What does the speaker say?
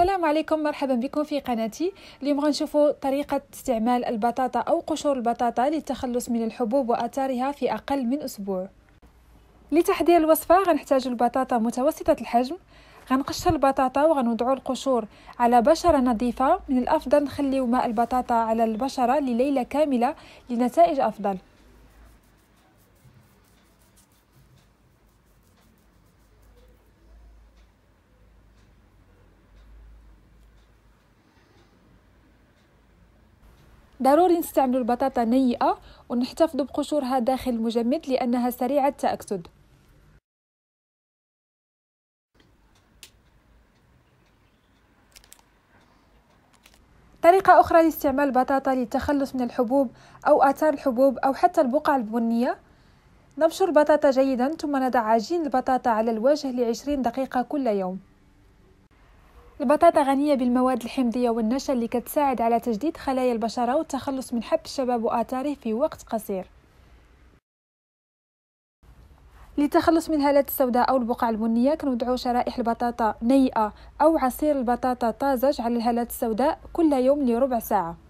السلام عليكم مرحبا بكم في قناتي اليوم غنشوفوا طريقة استعمال البطاطا أو قشور البطاطا للتخلص من الحبوب وآثارها في أقل من أسبوع لتحضير الوصفة غنحتاج البطاطا متوسطة الحجم غنقشر البطاطا وغنوضعوا القشور على بشرة نظيفة من الأفضل نخليو ماء البطاطا على البشرة لليلة كاملة لنتائج أفضل ضروري نستعملوا البطاطا نيئة ونحتفظوا بقشورها داخل المجمد لأنها سريعة التأكسد طريقة أخرى لاستعمال البطاطا للتخلص من الحبوب أو آثار الحبوب أو حتى البقع البنية نبشر البطاطا جيدا ثم نضع عجين البطاطا على الوجه لعشرين دقيقة كل يوم البطاطا غنية بالمواد الحمضية والنشا اللي كتساعد على تجديد خلايا البشرة والتخلص من حب الشباب وآثاره في وقت قصير للتخلص من الهالات السوداء أو البقع البنية كنوضعو شرائح البطاطا نيئة أو عصير البطاطا طازج على الهالات السوداء كل يوم لربع ساعة